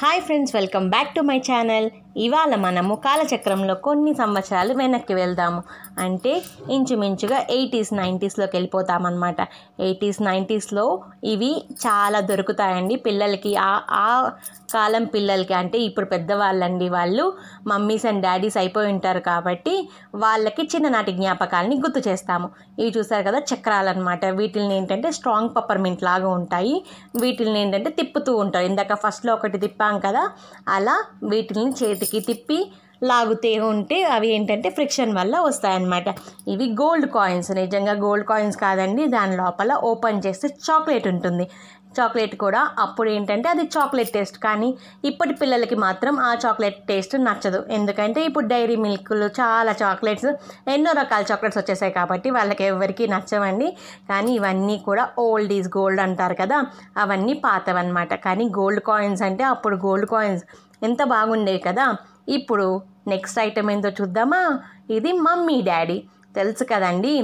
hi friends welcome back to my channel ఇవాళ మనము కాలచక్రంలో కొన్ని సంవత్సరాలు వెనక్కి వెళ్దాము అంటే ఇంచుమించుగా ఎయిటీస్ నైంటీస్లోకి వెళ్ళిపోతామన్నమాట ఎయిటీస్ నైంటీస్లో ఇవి చాలా దొరుకుతాయండి పిల్లలకి ఆ కాలం పిల్లలకి అంటే ఇప్పుడు పెద్దవాళ్ళండి వాళ్ళు మమ్మీస్ అండ్ డాడీస్ అయిపోయి ఉంటారు కాబట్టి వాళ్ళకి చిన్ననాటి జ్ఞాపకాలని గుర్తు చేస్తాము ఇవి చూసారు కదా చక్రాలు అనమాట వీటిని ఏంటంటే స్ట్రాంగ్ పప్పర్మెంట్ లాగా ఉంటాయి వీటిని ఏంటంటే తిప్పుతూ ఉంటారు ఇందాక ఫస్ట్లో ఒకటి తిప్పా చెప్పాం కదా అలా వీటిని చేతికి తిప్పి లాగుతే ఉంటే అవి ఏంటంటే ఫ్రిక్షన్ వల్ల వస్తాయన్నమాట ఇవి గోల్డ్ కాయిన్స్ నిజంగా గోల్డ్ కాయిన్స్ కాదండి దాని లోపల ఓపెన్ చేస్తే చాక్లెట్ ఉంటుంది చాక్లెట్ కూడా అప్పుడు ఏంటంటే అది చాక్లెట్ టేస్ట్ కానీ ఇప్పటి పిల్లలకి మాత్రం ఆ చాక్లెట్ టేస్ట్ నచ్చదు ఎందుకంటే ఇప్పుడు డైరీ మిల్క్లు చాలా చాక్లెట్స్ ఎన్నో రకాల చాక్లెట్స్ వచ్చేసాయి కాబట్టి వాళ్ళకి ఎవరికి నచ్చవండి కానీ ఇవన్నీ కూడా ఓల్డ్ ఈజ్ గోల్డ్ అంటారు కదా అవన్నీ పాతవన్నమాట కానీ గోల్డ్ కాయిన్స్ అంటే అప్పుడు గోల్డ్ కాయిన్స్ ఎంత బాగుండేవి కదా ఇప్పుడు నెక్స్ట్ ఐటమ్ ఏందో చూద్దామా ఇది మమ్మీ డాడీ తెలుసు కదండి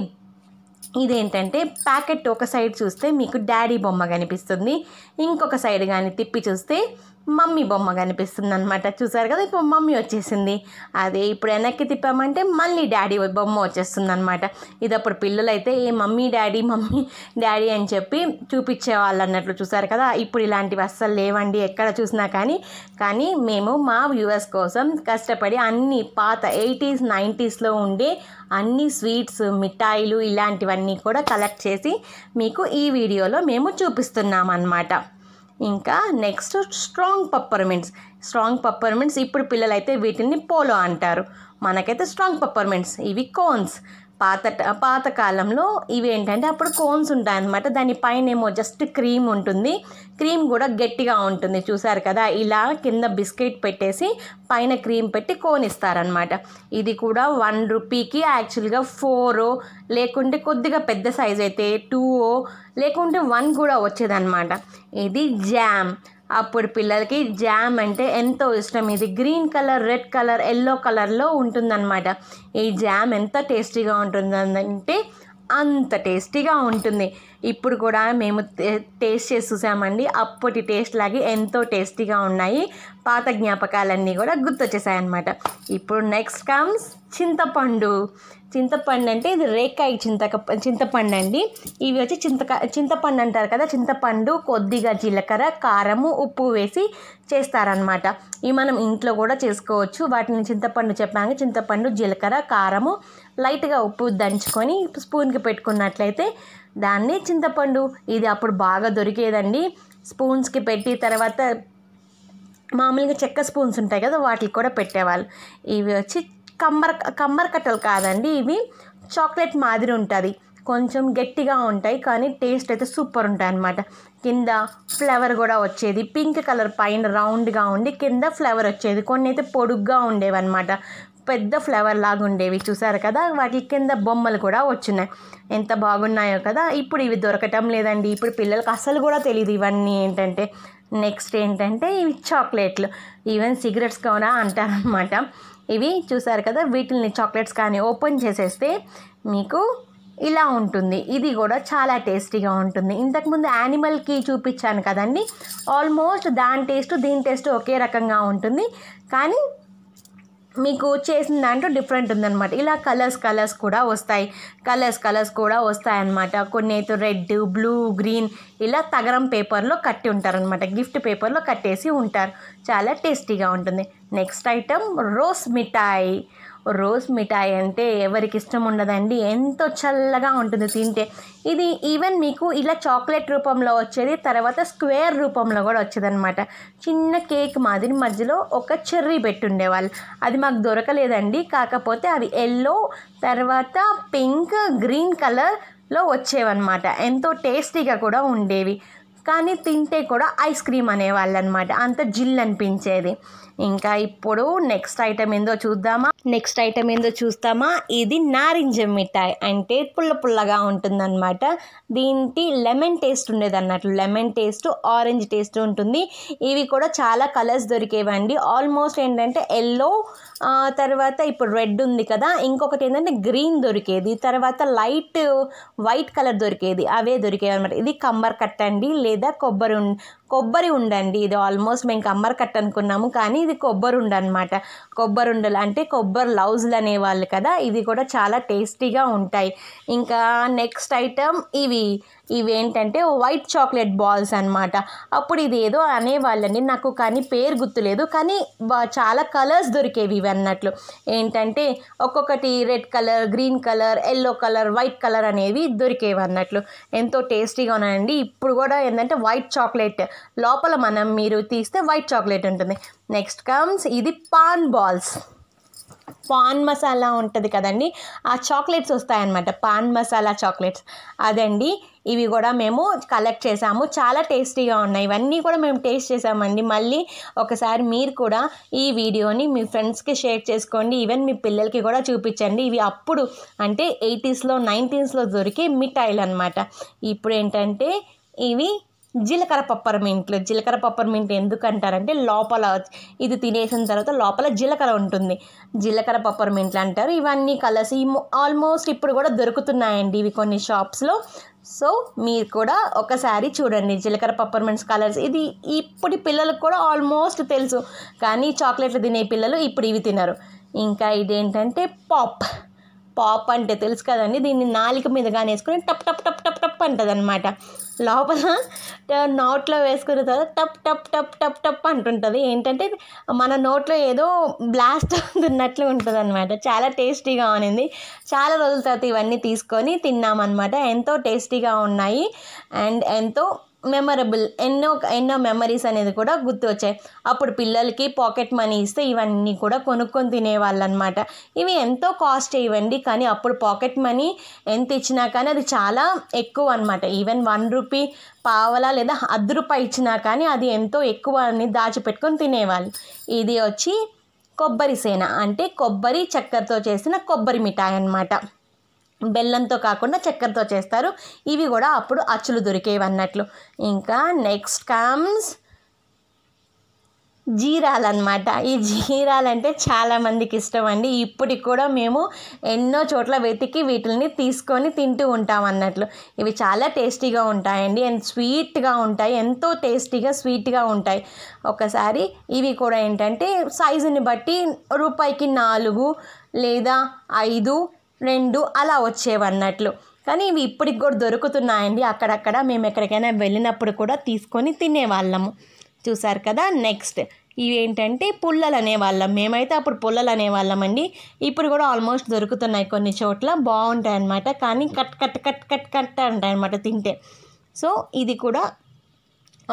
ఇదేంటంటే ప్యాకెట్ ఒక సైడ్ చూస్తే మీకు డాడీ బొమ్మ కనిపిస్తుంది ఇంకొక సైడ్ కానీ తిప్పి చూస్తే మమ్మీ బొమ్మ కనిపిస్తుంది అనమాట చూసారు కదా ఇప్పుడు మమ్మీ వచ్చేసింది అదే ఇప్పుడు వెనక్కి తిప్పామంటే మళ్ళీ డాడీ బొమ్మ వచ్చేస్తుంది అనమాట ఇది అప్పుడు పిల్లలైతే ఏ మమ్మీ డాడీ మమ్మీ డాడీ అని చెప్పి చూపించే వాళ్ళు అన్నట్లు చూసారు కదా ఇప్పుడు ఇలాంటివి అస్సలు లేవండి ఎక్కడ చూసినా కానీ కానీ మేము మా వ్యూవర్స్ కోసం కష్టపడి అన్ని పాత ఎయిటీస్ నైంటీస్లో ఉండే అన్ని స్వీట్స్ మిఠాయిలు ఇలాంటివన్నీ కూడా కలెక్ట్ చేసి మీకు ఈ వీడియోలో మేము చూపిస్తున్నాం అన్నమాట ఇంకా next strong peppermints strong peppermints ఇప్పుడు పిల్లలైతే వీటిని పోలో అంటారు మనకైతే స్ట్రాంగ్ పప్పర్మెంట్స్ ఇవి కోన్స్ పాత పాతకాలంలో ఇవి ఏంటంటే అప్పుడు కోన్స్ ఉంటాయి అనమాట ఏమో జస్ట్ క్రీమ్ ఉంటుంది క్రీమ్ కూడా గట్టిగా ఉంటుంది చూసారు కదా ఇలా కింద బిస్కెట్ పెట్టేసి పైన క్రీమ్ పెట్టి కోన్ ఇస్తారనమాట ఇది కూడా వన్ రూపీకి యాక్చువల్గా ఫోరో లేకుంటే కొద్దిగా పెద్ద సైజ్ అయితే టూ లేకుంటే వన్ కూడా వచ్చేదన్నమాట ఇది జామ్ అప్పుడు పిల్లలకి జామ్ అంటే ఎంతో ఇష్టం ఇది green colour red colour yellow కలర్లో ఉంటుందన్నమాట ఈ జామ్ ఎంత టేస్టీగా ఉంటుందంటే అంత టేస్టీగా ఉంటుంది ఇప్పుడు కూడా మేము టేస్ట్ చేసి చూసామండి అప్పటి టేస్ట్ లాగే ఎంతో టేస్టీగా ఉన్నాయి పాత జ్ఞాపకాలన్నీ కూడా గుర్తొచ్చేసాయి అన్నమాట ఇప్పుడు నెక్స్ట్ కమ్స్ చింతపండు చింతపండు అంటే ఇది రేకాయ చింతక చింతపండు అండి ఇవి వచ్చి చింతకాయ చింతపండు అంటారు కదా చింతపండు కొద్దిగా జీలకర్ర కారము ఉప్పు వేసి చేస్తారనమాట ఇవి మనం ఇంట్లో కూడా చేసుకోవచ్చు వాటిని చింతపండు చెప్పాక చింతపండు జీలకర్ర కారము లైట్గా ఉప్పు దంచుకొని స్పూన్కి పెట్టుకున్నట్లయితే దాన్ని చింతపండు ఇది అప్పుడు బాగా దొరికేదండి స్పూన్స్కి పెట్టి తర్వాత మామూలుగా చెక్క స్పూన్స్ ఉంటాయి కదా వాటికి కూడా పెట్టేవాళ్ళు ఇవి వచ్చి కమ్మర్ కమ్మర్ కట్టలు కాదండి ఇవి చాక్లెట్ మాదిరి ఉంటుంది కొంచెం గట్టిగా ఉంటాయి కానీ టేస్ట్ అయితే సూపర్ ఉంటాయి అనమాట కింద ఫ్లేవర్ కూడా వచ్చేది పింక్ కలర్ పైన రౌండ్గా ఉండి కింద ఫ్లేవర్ వచ్చేది కొన్ని అయితే పొడుగ్గా ఉండేవి అనమాట పెద్ద ఫ్లేవర్ లాగా ఉండేవి చూసారు కదా వాటి కింద బొమ్మలు కూడా వచ్చినాయి ఎంత బాగున్నాయో కదా ఇప్పుడు ఇవి దొరకటం లేదండి ఇప్పుడు పిల్లలకు అసలు కూడా తెలియదు ఇవన్నీ ఏంటంటే నెక్స్ట్ ఏంటంటే ఇవి చాక్లెట్లు ఈవెన్ సిగరెట్స్ కూడా అంటారనమాట ఇవి చూసారు కదా వీటిని చాక్లెట్స్ కానీ ఓపెన్ చేసేస్తే మీకు ఇలా ఉంటుంది ఇది కూడా చాలా టేస్టీగా ఉంటుంది ఇంతకుముందు యానిమల్కి చూపించాను కదండి ఆల్మోస్ట్ దాని టేస్ట్ దీని టేస్ట్ ఒకే రకంగా ఉంటుంది కానీ మీకు చేసిన దాంట్లో డిఫరెంట్ ఉందన్నమాట ఇలా కలర్స్ కలర్స్ కూడా వస్తాయి కలర్స్ కలర్స్ కూడా వస్తాయన్నమాట కొన్ని అయితే రెడ్ బ్లూ గ్రీన్ ఇలా తగరం పేపర్లో కట్టి ఉంటారనమాట గిఫ్ట్ పేపర్లో కట్టేసి ఉంటారు చాలా టేస్టీగా ఉంటుంది నెక్స్ట్ ఐటమ్ రోస్ మిఠాయి రోజ్ మిఠాయి అంటే ఎవరికి ఇష్టం ఉండదండి ఎంతో చల్లగా ఉంటుంది తింటే ఇది ఈవెన్ మీకు ఇలా చాక్లెట్ రూపంలో వచ్చేది తర్వాత స్క్వేర్ రూపంలో కూడా వచ్చేది అనమాట చిన్న కేక్ మాదిరి మధ్యలో ఒక చెర్రీ పెట్టుండేవాళ్ళు అది మాకు దొరకలేదండి కాకపోతే అవి ఎల్లో తర్వాత పింక్ గ్రీన్ కలర్లో వచ్చేవన్నమాట ఎంతో టేస్టీగా కూడా ఉండేవి కానీ తింటే కూడా ఐస్ క్రీమ్ అనేవాళ్ళు అనమాట అంత జిల్ అనిపించేది ఇంకా ఇప్పుడు నెక్స్ట్ ఐటమ్ ఏందో చూద్దామా నెక్స్ట్ ఐటమ్ ఏందో చూస్తామా ఇది నారింజ మిఠాయి అంటే పుల్ల పుల్లగా ఉంటుందన్నమాట దీనికి లెమన్ టేస్ట్ ఉండేది అన్నట్లు లెమన్ టేస్ట్ ఆరెంజ్ టేస్ట్ ఉంటుంది ఇవి కూడా చాలా కలర్స్ దొరికేవండి ఆల్మోస్ట్ ఏంటంటే ఎల్లో తర్వాత ఇప్పుడు రెడ్ ఉంది కదా ఇంకొకటి ఏంటంటే గ్రీన్ దొరికేది తర్వాత లైట్ వైట్ కలర్ దొరికేది అవే దొరికేవి అనమాట ఇది కమ్మర్ కట్టండి అండి లేదా కొబ్బరి కొబ్బరి ఉండండి ఇది ఆల్మోస్ట్ మేము కమ్మర్ కట్ అనుకున్నాము కానీ ఇది ఇది కొబ్బరుండ అనమాట కొబ్బరుండలు అంటే కొబ్బరి లౌజులు అనేవాళ్ళు కదా ఇవి కూడా చాలా టేస్టీగా ఉంటాయి ఇంకా నెక్స్ట్ ఐటమ్ ఇవి ఇవేంటంటే వైట్ చాక్లెట్ బాల్స్ అనమాట అప్పుడు ఇది ఏదో అనేవాళ్ళని నాకు కానీ పేరు గుర్తులేదు కానీ చాలా కలర్స్ దొరికేవి ఇవి అన్నట్లు ఏంటంటే ఒక్కొక్కటి red colour green colour yellow colour white colour అనేవి దొరికేవి అన్నట్లు ఎంతో టేస్టీగా ఉన్నాయండి ఇప్పుడు కూడా ఏంటంటే వైట్ చాక్లెట్ లోపల మనం మీరు తీస్తే వైట్ చాక్లెట్ ఉంటుంది నెక్స్ట్ కమ్స్ ఇది పాన్ బాల్స్ పాన్ మసాలా ఉంటుంది కదండి ఆ చాక్లెట్స్ వస్తాయన్నమాట పాన్ మసాలా చాక్లెట్స్ అదండి ఇవి కూడా మేము కలెక్ట్ చేసాము చాలా టేస్టీగా ఉన్నాయి ఇవన్నీ కూడా మేము టేస్ట్ చేసామండి మళ్ళీ ఒకసారి మీరు కూడా ఈ వీడియోని మీ ఫ్రెండ్స్కి షేర్ చేసుకోండి ఈవెన్ మీ పిల్లలకి కూడా చూపించండి ఇవి అప్పుడు అంటే ఎయిటీస్లో నైన్టీన్స్లో దొరికే మిఠాయిలు అనమాట ఇప్పుడు ఏంటంటే ఇవి జీలకర్ర మింట్లు జీలకర్ర మింట్ ఎందుకు అంటారంటే లోపల ఇది తినేసిన తర్వాత లోపల జీలకర్ర ఉంటుంది జీలకర్ర మింట్లు అంటారు ఇవన్నీ కలర్స్ ఈ ఆల్మోస్ట్ ఇప్పుడు కూడా దొరుకుతున్నాయండి ఇవి కొన్ని షాప్స్లో సో మీరు కూడా ఒకసారి చూడండి జీలకర్ర మింట్స్ కలర్స్ ఇది ఇప్పటి పిల్లలకు కూడా ఆల్మోస్ట్ తెలుసు కానీ చాక్లెట్లు తినే పిల్లలు ఇప్పుడు ఇవి తినరు ఇంకా ఇదేంటంటే పాప్ పాప్ అంటే తెలుసు కదండి దీన్ని నాలిక మీద కానీ వేసుకుని టప్ టప్ టప్ టప్ టప్ అంటుంది అనమాట లోపల నోట్లో వేసుకున్న తర్వాత టప్ టప్ టప్ టప్ టప్ అంటుంటుంది ఏంటంటే మన నోట్లో ఏదో బ్లాస్ట్ అవుతున్నట్లు ఉంటుంది అనమాట చాలా టేస్టీగా ఉన్నింది చాలా రోజుల తర్వాత ఇవన్నీ తీసుకొని తిన్నామన్నమాట ఎంతో టేస్టీగా ఉన్నాయి అండ్ ఎంతో మెమరబుల్ ఎన్నో ఎన్నో మెమరీస్ అనేది కూడా గుర్తు వచ్చాయి అప్పుడు పిల్లలకి పాకెట్ మనీ ఇస్తే ఇవన్నీ కూడా కొనుక్కొని తినేవాళ్ళు అనమాట ఇవి ఎంతో కాస్ట్ ఇవ్వండి కానీ అప్పుడు పాకెట్ మనీ ఎంత ఇచ్చినా కానీ అది చాలా ఎక్కువ అనమాట ఈవెన్ వన్ రూపీ పావలా లేదా అర్ధ రూపాయి ఇచ్చినా కానీ అది ఎంతో ఎక్కువ అని దాచిపెట్టుకొని తినేవాళ్ళు ఇది వచ్చి కొబ్బరి సేన అంటే కొబ్బరి చక్కెరతో చేసిన కొబ్బరి మిఠాయి అనమాట బెల్లంతో కాకుండా చక్కెరతో చేస్తారు ఇవి కూడా అప్పుడు అచ్చులు దొరికేవి అన్నట్లు ఇంకా నెక్స్ట్ కమ్స్ జీరాలన్నమాట ఈ జీరాలంటే చాలామందికి ఇష్టం అండి ఇప్పటికి కూడా మేము ఎన్నో చోట్ల వెతికి వీటిని తీసుకొని తింటూ ఉంటాం అన్నట్లు ఇవి చాలా టేస్టీగా ఉంటాయండి అండ్ స్వీట్గా ఉంటాయి ఎంతో టేస్టీగా స్వీట్గా ఉంటాయి ఒకసారి ఇవి కూడా ఏంటంటే సైజుని బట్టి రూపాయికి నాలుగు లేదా ఐదు రెండు అలా వచ్చేవన్నట్లు కానీ ఇవి ఇప్పటికి కూడా దొరుకుతున్నాయండి అక్కడక్కడ మేము ఎక్కడికైనా వెళ్ళినప్పుడు కూడా తీసుకొని తినేవాళ్ళము చూసారు కదా నెక్స్ట్ ఇవి ఏంటంటే పుల్లలు అనేవాళ్ళం మేమైతే అప్పుడు పుల్లలు అనేవాళ్ళమండి ఇప్పుడు కూడా ఆల్మోస్ట్ దొరుకుతున్నాయి కొన్ని చోట్ల బాగుంటాయి అన్నమాట కానీ cut cut cut cut cut అంటాయి అనమాట తింటే సో ఇది కూడా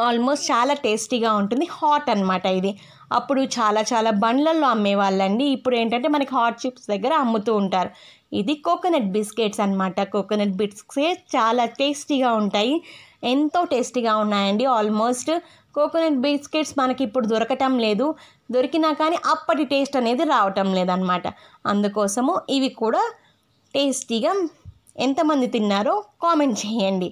ఆల్మోస్ట్ చాలా టేస్టీగా ఉంటుంది హాట్ అనమాట ఇది అప్పుడు చాలా చాలా బండ్లల్లో అమ్మేవాళ్ళండి ఇప్పుడు ఏంటంటే మనకి హాట్ చిప్స్ దగ్గర అమ్ముతూ ఉంటారు ఇది కోకోనట్ బిస్కెట్స్ అనమాట కోకోనట్ బిస్కెట్స్ చాలా టేస్టీగా ఉంటాయి ఎంతో టేస్టీగా ఉన్నాయండి ఆల్మోస్ట్ కోకోనట్ బిస్కెట్స్ మనకి ఇప్పుడు దొరకటం లేదు దొరికినా కానీ అప్పటి టేస్ట్ అనేది రావటం లేదనమాట అందుకోసము ఇవి కూడా టేస్టీగా ఎంతమంది తిన్నారో కామెంట్ చేయండి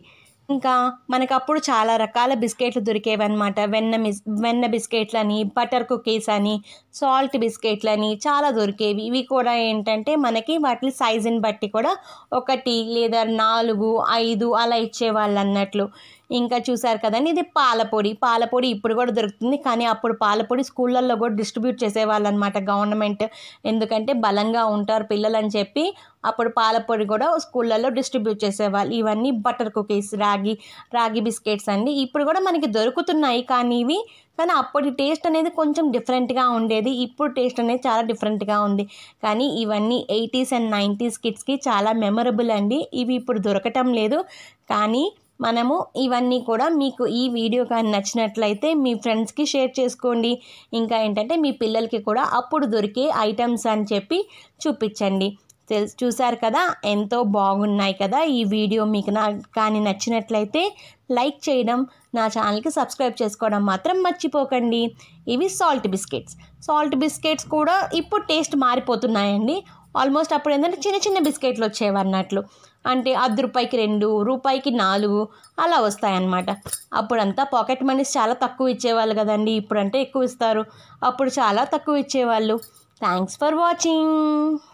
ఇంకా మనకు అప్పుడు చాలా రకాల బిస్కెట్లు దొరికేవి అనమాట వెన్న మిస్ వెన్న బిస్కెట్లని బటర్ కుకీస్ అని సాల్ట్ బిస్కెట్లని చాలా దొరికేవి ఇవి కూడా ఏంటంటే మనకి వాటి సైజుని బట్టి కూడా ఒకటి లేదా నాలుగు ఐదు అలా ఇచ్చేవాళ్ళు అన్నట్లు ఇంకా చూసారు కదండి ఇది పాలపొడి పాలపొడి ఇప్పుడు కూడా దొరుకుతుంది కానీ అప్పుడు పాలపొడి స్కూళ్ళల్లో కూడా డిస్ట్రిబ్యూట్ చేసేవాళ్ళు అనమాట గవర్నమెంట్ ఎందుకంటే బలంగా ఉంటారు పిల్లలు అని చెప్పి అప్పుడు పాలపొడి కూడా స్కూళ్ళల్లో డిస్ట్రిబ్యూట్ చేసేవాళ్ళు ఇవన్నీ బటర్ కుకీస్ రాగి రాగి బిస్కెట్స్ అండి ఇప్పుడు కూడా మనకి దొరుకుతున్నాయి కానీ ఇవి కానీ అప్పటి టేస్ట్ అనేది కొంచెం డిఫరెంట్గా ఉండేది ఇప్పుడు టేస్ట్ అనేది చాలా డిఫరెంట్గా ఉంది కానీ ఇవన్నీ ఎయిటీస్ అండ్ నైంటీస్ కిడ్స్కి చాలా మెమరబుల్ అండి ఇవి ఇప్పుడు దొరకటం లేదు కానీ మనము ఇవన్నీ కూడా మీకు ఈ వీడియో కానీ నచ్చినట్లయితే మీ ఫ్రెండ్స్కి షేర్ చేసుకోండి ఇంకా ఏంటంటే మీ పిల్లలకి కూడా అప్పుడు దొరికే ఐటమ్స్ అని చెప్పి చూపించండి తెలుసు చూశారు కదా ఎంతో బాగున్నాయి కదా ఈ వీడియో మీకు నా కానీ నచ్చినట్లయితే లైక్ చేయడం నా ఛానల్కి సబ్స్క్రైబ్ చేసుకోవడం మాత్రం మర్చిపోకండి ఇవి సాల్ట్ బిస్కెట్స్ సాల్ట్ బిస్కెట్స్ కూడా ఇప్పుడు టేస్ట్ మారిపోతున్నాయండి ఆల్మోస్ట్ అప్పుడు ఏంటంటే చిన్న చిన్న బిస్కెట్లు వచ్చేవన్నట్లు అంటే అర్ధ రూపాయికి రెండు రూపాయికి నాలుగు అలా వస్తాయన్నమాట అప్పుడంతా పాకెట్ మనీస్ చాలా తక్కువ ఇచ్చేవాళ్ళు కదండి ఇప్పుడంటే ఎక్కువ ఇస్తారు అప్పుడు చాలా తక్కువ ఇచ్చేవాళ్ళు థ్యాంక్స్ ఫర్ వాచింగ్